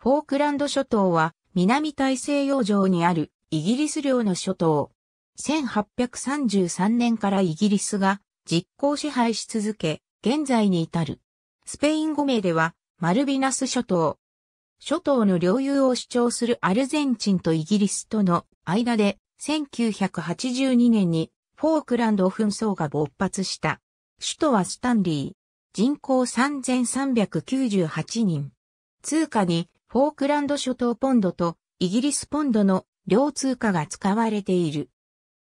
フォークランド諸島は南大西洋上にあるイギリス領の諸島。1833年からイギリスが実効支配し続け、現在に至る。スペイン語名ではマルビナス諸島。諸島の領有を主張するアルゼンチンとイギリスとの間で1982年にフォークランド紛争が勃発した。首都はスタンリー。人口3398人。通貨にフォークランド諸島ポンドとイギリスポンドの両通貨が使われている。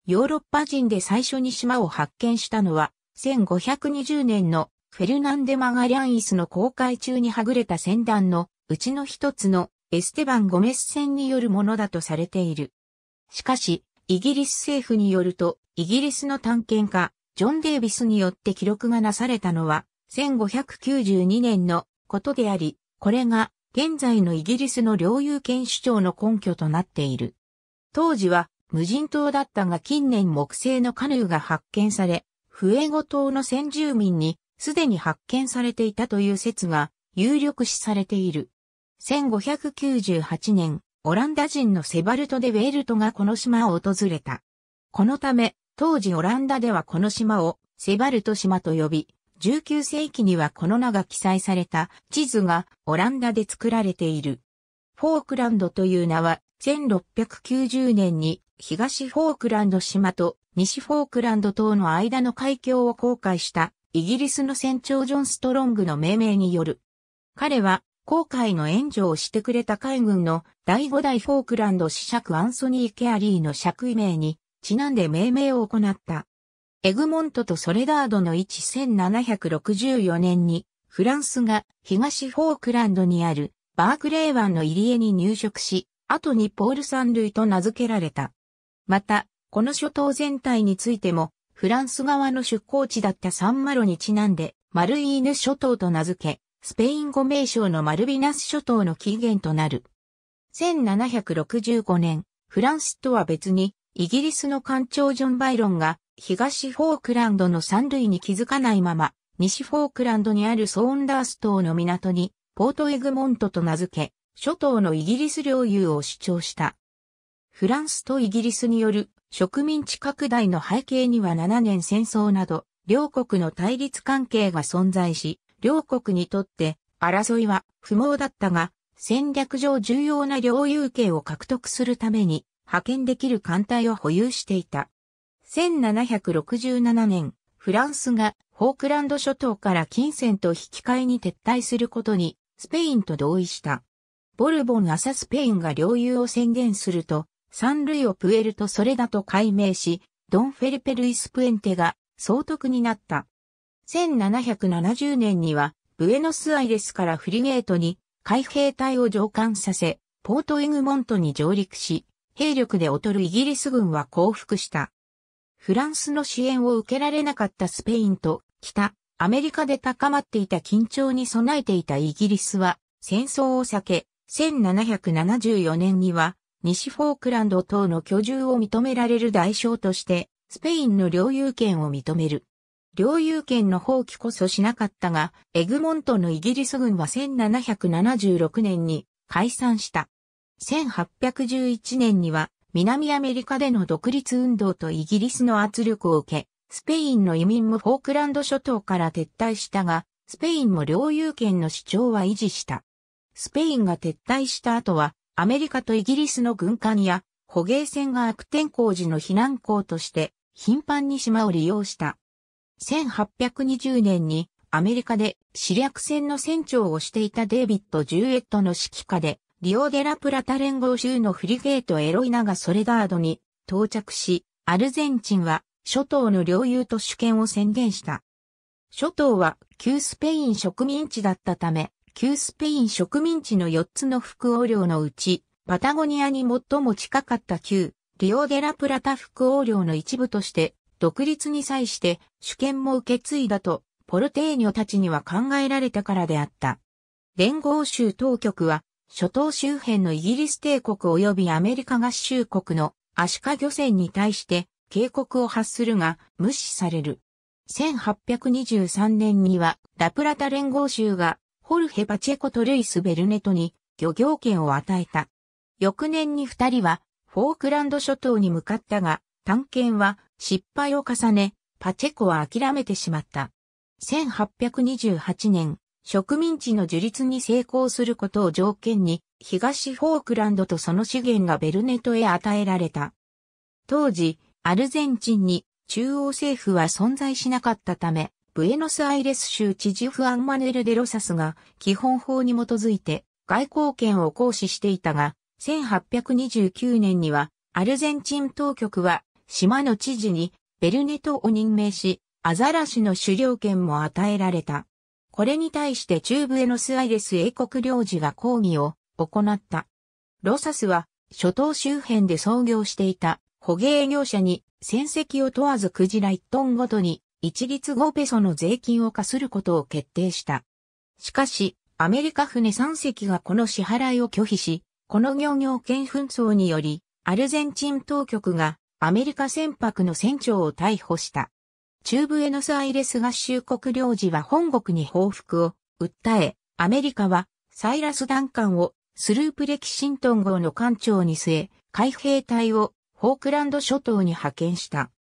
ヨーロッパ人で最初に島を発見したのは、1520年のフェルナンデ・マガリャンイスの航海中にはぐれた船団のうちの一つのエステバン・ゴメス船によるものだとされている。しかし、イギリス政府によると、イギリスの探検家、ジョン・デイビスによって記録がなされたのは、1592年のことであり、これが現在のイギリスの領有権主張の根拠となっている。当時は無人島だったが近年木製のカヌーが発見され、フエゴ島の先住民にすでに発見されていたという説が有力視されている。1598年、オランダ人のセバルト・デ・ウェルトがこの島を訪れた。このため、当時オランダではこの島をセバルト島と呼び、19世紀にはこの名が記載された地図がオランダで作られている。フォークランドという名は1690年に東フォークランド島と西フォークランド島の間の海峡を航海したイギリスの船長ジョン・ストロングの命名による。彼は航海の援助をしてくれた海軍の第5代フォークランド司爵アンソニー・ケアリーの爵位名にちなんで命名を行った。エグモントとソレダードの位置1764年に、フランスが東フォークランドにあるバークレー湾の入り江に入植し、後にポール山類と名付けられた。また、この諸島全体についても、フランス側の出港地だったサンマロにちなんで、マルイーヌ諸島と名付け、スペイン語名称のマルビナス諸島の起源となる。1765年、フランスとは別に、イギリスの艦長ジョン・バイロンが東フォークランドの三類に気づかないまま、西フォークランドにあるソーンダース島の港に、ポートエグモントと名付け、諸島のイギリス領有を主張した。フランスとイギリスによる植民地拡大の背景には7年戦争など、両国の対立関係が存在し、両国にとって争いは不毛だったが、戦略上重要な領有権を獲得するために派遣できる艦隊を保有していた。1767年、フランスがフォークランド諸島から金銭と引き換えに撤退することにスペインと同意した。ボルボン朝スペインが領有を宣言すると、サンルイをプエルとソレダと改名し、ドンフェルペ・ルイス・プエンテが総督になった。1770年には、ブエノスアイレスからフリゲートに海兵隊を上官させ、ポートエグモントに上陸し、兵力で劣るイギリス軍は降伏した。フランスの支援を受けられなかったスペインと北アメリカで高まっていた緊張に備えていたイギリスは戦争を避け1774年には西フォークランド等の居住を認められる代償としてスペインの領有権を認める。領有権の放棄こそしなかったが、エグモントのイギリス軍は1776年に解散した。1811年には南アメリカでの独立運動とイギリスの圧力を受け、スペインの移民もフォークランド諸島から撤退したが、スペインも領有権の主張は維持した。スペインが撤退した後は、アメリカとイギリスの軍艦や捕鯨船が悪天候時の避難港として頻繁に島を利用した。1820年にアメリカで死略船の船長をしていたデイビッド・ジュエットの指揮下でリオデラプラタ連合州のフリゲートエロイナがソレダードに到着し、アルゼンチンは諸島の領有と主権を宣言した。諸島は旧スペイン植民地だったため、旧スペイン植民地の4つの副王領のうち、パタゴニアに最も近かった旧、リオデラプラタ副王領の一部として、独立に際して主権も受け継いだと、ポルテーニョたちには考えられたからであった。連合州当局は諸島周辺のイギリス帝国及びアメリカ合衆国のアシカ漁船に対して警告を発するが無視される。1823年にはラプラタ連合州がホルヘ・パチェコとルイス・ベルネトに漁業権を与えた。翌年に二人はフォークランド諸島に向かったが、探検は失敗を重ね、パチェコは諦めてしまった。1828年、植民地の樹立に成功することを条件に、東フォークランドとその資源がベルネトへ与えられた。当時、アルゼンチンに中央政府は存在しなかったため、ブエノスアイレス州知事フアンマネル・デロサスが基本法に基づいて外交権を行使していたが、1829年にはアルゼンチン当局は島の知事にベルネトを任命し、アザラシの狩猟権も与えられた。これに対して中部エノスアイレス英国領事が抗議を行った。ロサスは諸島周辺で操業していた捕鯨業者に戦績を問わずクジラ1トンごとに一律5ペソの税金を課することを決定した。しかし、アメリカ船3隻がこの支払いを拒否し、この漁業権紛争により、アルゼンチン当局がアメリカ船舶の船長を逮捕した。中部エノスアイレス合衆国領事は本国に報復を訴え、アメリカはサイラス・ダンカンをスループレキシントン号の艦長に据え、海兵隊をフォークランド諸島に派遣した。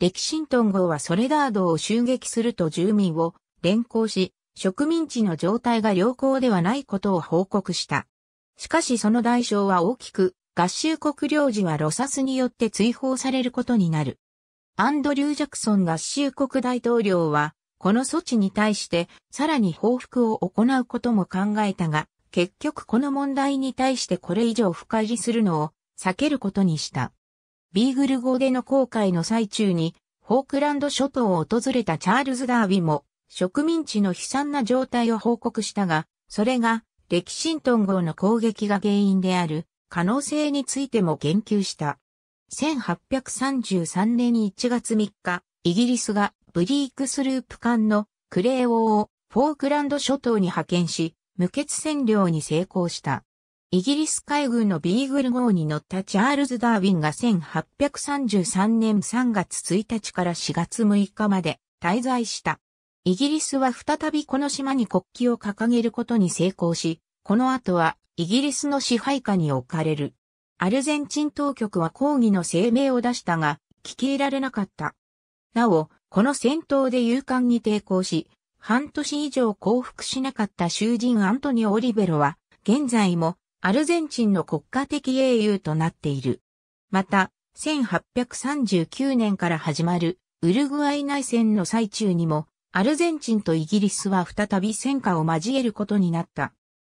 レキシントン号はソレダードを襲撃すると住民を連行し、植民地の状態が良好ではないことを報告した。しかしその代償は大きく、合衆国領事はロサスによって追放されることになる。アンドリュー・ジャクソン合衆国大統領は、この措置に対してさらに報復を行うことも考えたが、結局この問題に対してこれ以上深入りするのを避けることにした。ビーグル号での航海の最中に、フォークランド諸島を訪れたチャールズ・ダービーも、植民地の悲惨な状態を報告したが、それが、レキシントン号の攻撃が原因である可能性についても言及した。1833年1月3日、イギリスがブリークスループ艦のクレー王をフォークランド諸島に派遣し、無血占領に成功した。イギリス海軍のビーグル号に乗ったチャールズ・ダーウィンが1833年3月1日から4月6日まで滞在した。イギリスは再びこの島に国旗を掲げることに成功し、この後はイギリスの支配下に置かれる。アルゼンチン当局は抗議の声明を出したが、聞き入られなかった。なお、この戦闘で勇敢に抵抗し、半年以上降伏しなかった囚人アントニオ・オリベロは、現在もアルゼンチンの国家的英雄となっている。また、1839年から始まるウルグアイ内戦の最中にも、アルゼンチンとイギリスは再び戦火を交えることになった。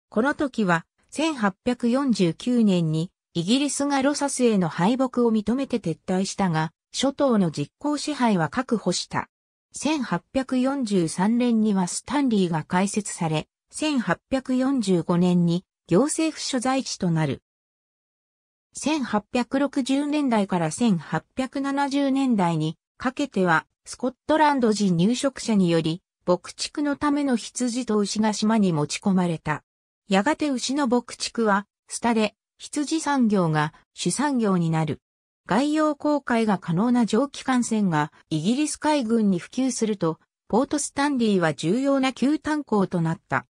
この時は、1849年にイギリスがロサスへの敗北を認めて撤退したが、諸島の実効支配は確保した。1843年にはスタンリーが開設され、1845年に行政府所在地となる。1860年代から1870年代にかけては、スコットランド人入植者により、牧畜のための羊と牛が島に持ち込まれた。やがて牛の牧畜は、スタで羊産業が主産業になる。外洋航海が可能な蒸気艦船がイギリス海軍に普及すると、ポートスタンリーは重要な旧炭鉱となった。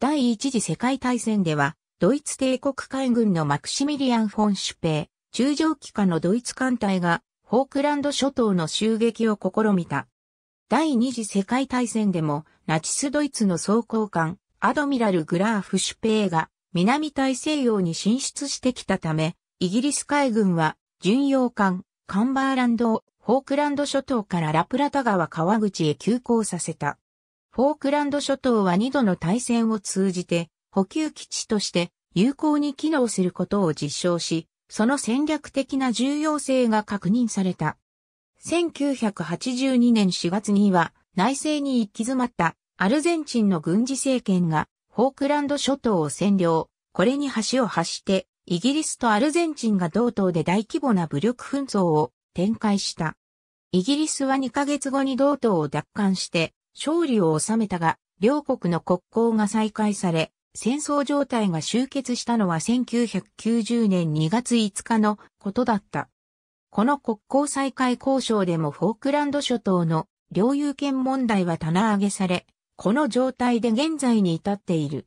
第一次世界大戦では、ドイツ帝国海軍のマクシミリアン・フォン・シュペイ、中蒸気下のドイツ艦隊が、フォークランド諸島の襲撃を試みた。第二次世界大戦でも、ナチスドイツの装甲艦、アドミラル・グラーフ・シュペイが、南大西洋に進出してきたため、イギリス海軍は巡洋艦、カンバーランドをフォークランド諸島からラプラタ川川口へ急行させた。フォークランド諸島は2度の対戦を通じて補給基地として有効に機能することを実証し、その戦略的な重要性が確認された。1982年4月には内政に行き詰まったアルゼンチンの軍事政権がフォークランド諸島を占領、これに橋を発して、イギリスとアルゼンチンが同等で大規模な武力紛争を展開した。イギリスは2ヶ月後に同等を奪還して、勝利を収めたが、両国の国交が再開され、戦争状態が終結したのは1990年2月5日のことだった。この国交再開交渉でもフォークランド諸島の領有権問題は棚上げされ、この状態で現在に至っている。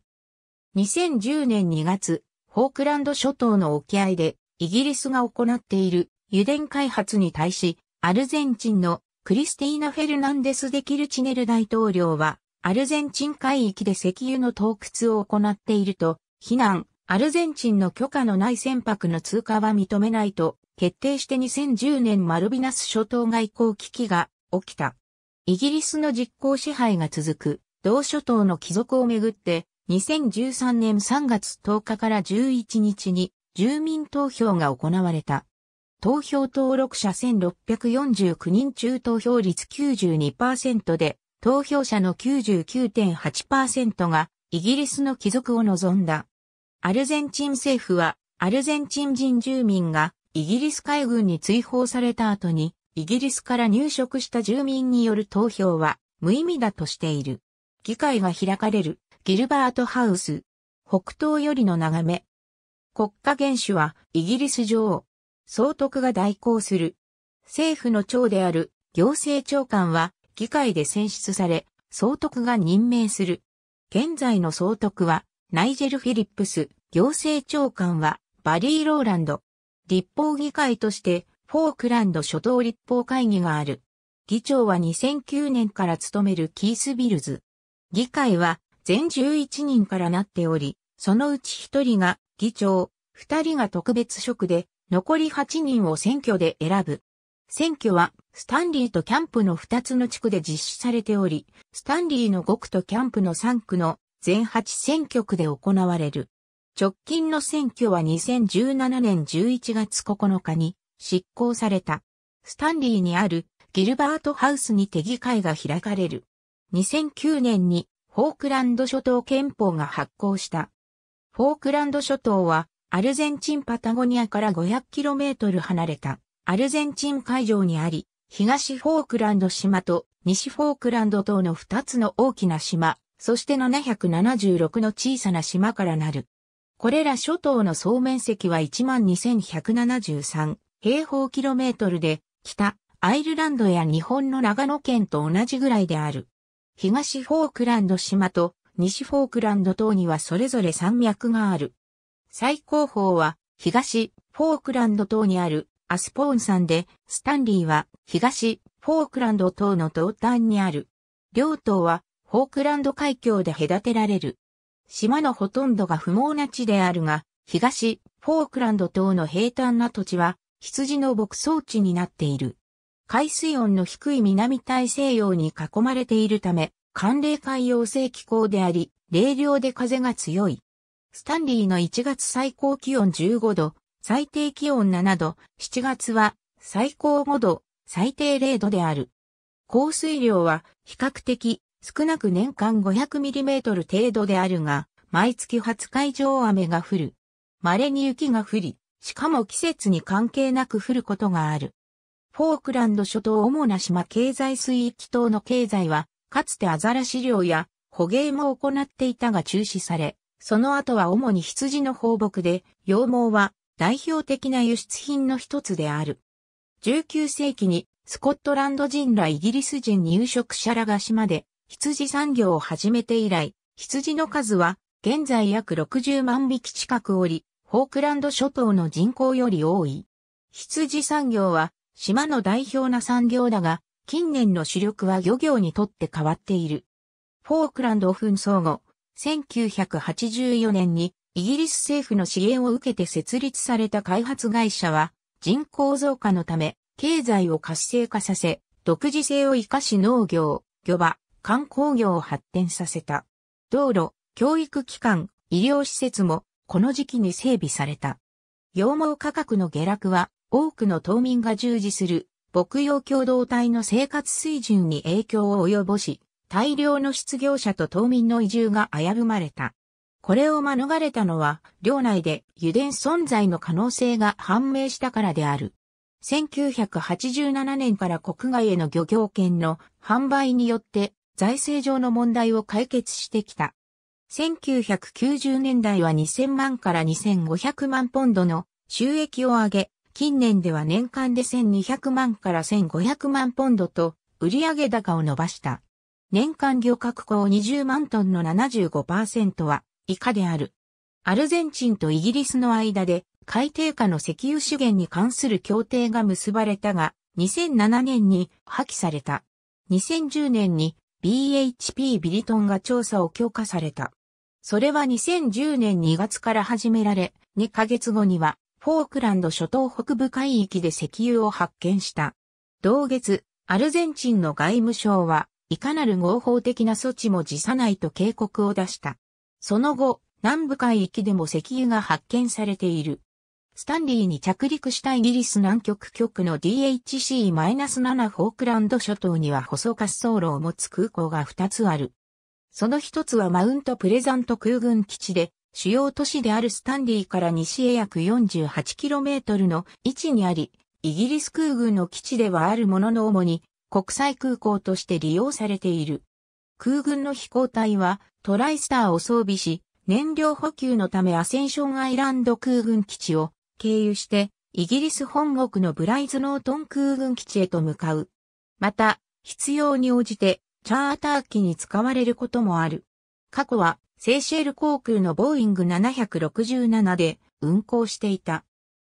2010年2月、フォークランド諸島の沖合で、イギリスが行っている油田開発に対し、アルゼンチンのクリスティーナ・フェルナンデス・デ・キルチネル大統領は、アルゼンチン海域で石油の洞窟を行っていると、非難、アルゼンチンの許可のない船舶の通過は認めないと、決定して2010年マルビナス諸島外交危機が起きた。イギリスの実効支配が続く、同諸島の帰属をめぐって、2013年3月10日から11日に住民投票が行われた。投票登録者1649人中投票率92%で、投票者の99.8%がイギリスの帰属を望んだ。アルゼンチン政府は、アルゼンチン人住民がイギリス海軍に追放された後に、イギリスから入植した住民による投票は無意味だとしている。議会が開かれるギルバートハウス。北東よりの眺め。国家元首はイギリス女王。総督が代行する。政府の長である行政長官は議会で選出され、総督が任命する。現在の総督はナイジェル・フィリップス。行政長官はバリー・ローランド。立法議会としてフォークランド諸島立法会議がある。議長は2009年から務めるキース・ビルズ。議会は全11人からなっており、そのうち1人が議長、2人が特別職で、残り8人を選挙で選ぶ。選挙は、スタンリーとキャンプの2つの地区で実施されており、スタンリーの5区とキャンプの3区の全8選挙区で行われる。直近の選挙は2017年11月9日に執行された。スタンリーにあるギルバートハウスに手議会が開かれる。2009年にフォークランド諸島憲法が発行した。フォークランド諸島はアルゼンチンパタゴニアから 500km 離れたアルゼンチン海上にあり、東フォークランド島と西フォークランド島の2つの大きな島、そして776の小さな島からなる。これら諸島の総面積は12,173平方キロメートルで、北、アイルランドや日本の長野県と同じぐらいである。東フォークランド島と西フォークランド島にはそれぞれ山脈がある。最高峰は東フォークランド島にあるアスポーン山で、スタンリーは東フォークランド島の東端にある。両島はフォークランド海峡で隔てられる。島のほとんどが不毛な地であるが、東フォークランド島の平坦な土地は羊の牧草地になっている。海水温の低い南大西洋に囲まれているため、寒冷海洋性気候であり、冷涼で風が強い。スタンリーの1月最高気温15度、最低気温7度、7月は最高5度、最低0度である。降水量は比較的少なく年間 500mm 程度であるが、毎月20日以上雨が降る。稀に雪が降り、しかも季節に関係なく降ることがある。フォークランド諸島主な島経済水域等の経済は、かつてアザラシ漁や捕鯨も行っていたが中止され、その後は主に羊の放牧で、羊毛は代表的な輸出品の一つである。19世紀にスコットランド人らイギリス人入植者らが島で羊産業を始めて以来、羊の数は現在約60万匹近くおり、フォークランド諸島の人口より多い。羊産業は島の代表な産業だが、近年の主力は漁業にとって変わっている。フォークランド紛争後、1984年にイギリス政府の支援を受けて設立された開発会社は人口増加のため経済を活性化させ、独自性を生かし農業、漁場、観光業を発展させた。道路、教育機関、医療施設もこの時期に整備された。羊毛価格の下落は、多くの島民が従事する、牧羊共同体の生活水準に影響を及ぼし、大量の失業者と島民の移住が危ぶまれた。これを免れたのは、領内で油田存在の可能性が判明したからである。1987年から国外への漁業権の販売によって財政上の問題を解決してきた。1990年代は2000万から2500万ポンドの収益を上げ、近年では年間で1200万から1500万ポンドと売上高を伸ばした。年間漁獲高20万トンの75%は以下である。アルゼンチンとイギリスの間で海底下の石油資源に関する協定が結ばれたが、2007年に破棄された。2010年に BHP ビリトンが調査を強化された。それは2010年2月から始められ、2ヶ月後には、フォークランド諸島北部海域で石油を発見した。同月、アルゼンチンの外務省は、いかなる合法的な措置も辞さないと警告を出した。その後、南部海域でも石油が発見されている。スタンリーに着陸したイギリス南極局の DHC-7 フォークランド諸島には細滑走路を持つ空港が2つある。その一つはマウントプレザント空軍基地で、主要都市であるスタンリーから西へ約 48km の位置にあり、イギリス空軍の基地ではあるものの主に国際空港として利用されている。空軍の飛行隊はトライスターを装備し、燃料補給のためアセンションアイランド空軍基地を経由して、イギリス本国のブライズノートン空軍基地へと向かう。また、必要に応じてチャーター機に使われることもある。過去は、セーシェル航空のボーイング767で運航していた。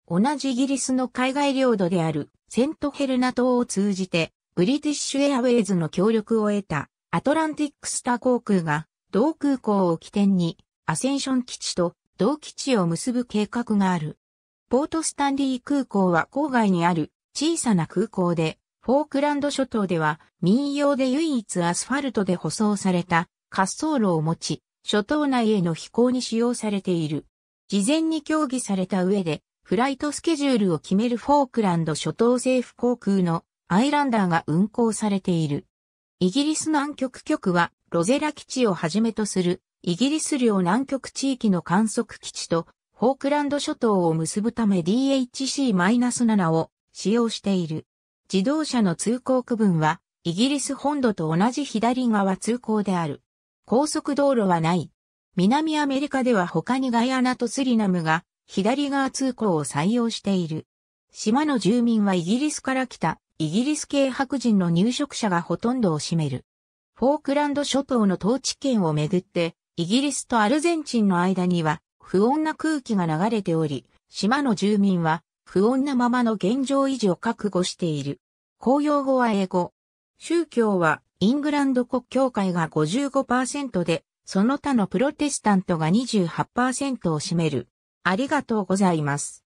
同じイギリスの海外領土であるセントヘルナ島を通じて、ブリティッシュエアウェイズの協力を得たアトランティックスター航空が同空港を起点にアセンション基地と同基地を結ぶ計画がある。ポートスタンリー空港は郊外にある小さな空港でフォークランド諸島では民用で唯一アスファルトで舗装された滑走路を持ち、諸島内への飛行に使用されている。事前に協議された上で、フライトスケジュールを決めるフォークランド諸島政府航空のアイランダーが運航されている。イギリス南極局はロゼラ基地をはじめとするイギリス領南極地域の観測基地とフォークランド諸島を結ぶため DHC-7 を使用している。自動車の通行区分は、イギリス本土と同じ左側通行である。高速道路はない。南アメリカでは他にガイアナとスリナムが左側通行を採用している。島の住民はイギリスから来たイギリス系白人の入植者がほとんどを占める。フォークランド諸島の統治権をめぐって、イギリスとアルゼンチンの間には不穏な空気が流れており、島の住民は不穏なままの現状維持を覚悟している。公用語は英語。宗教はイングランド国教会が55%で、その他のプロテスタントが28%を占める。ありがとうございます。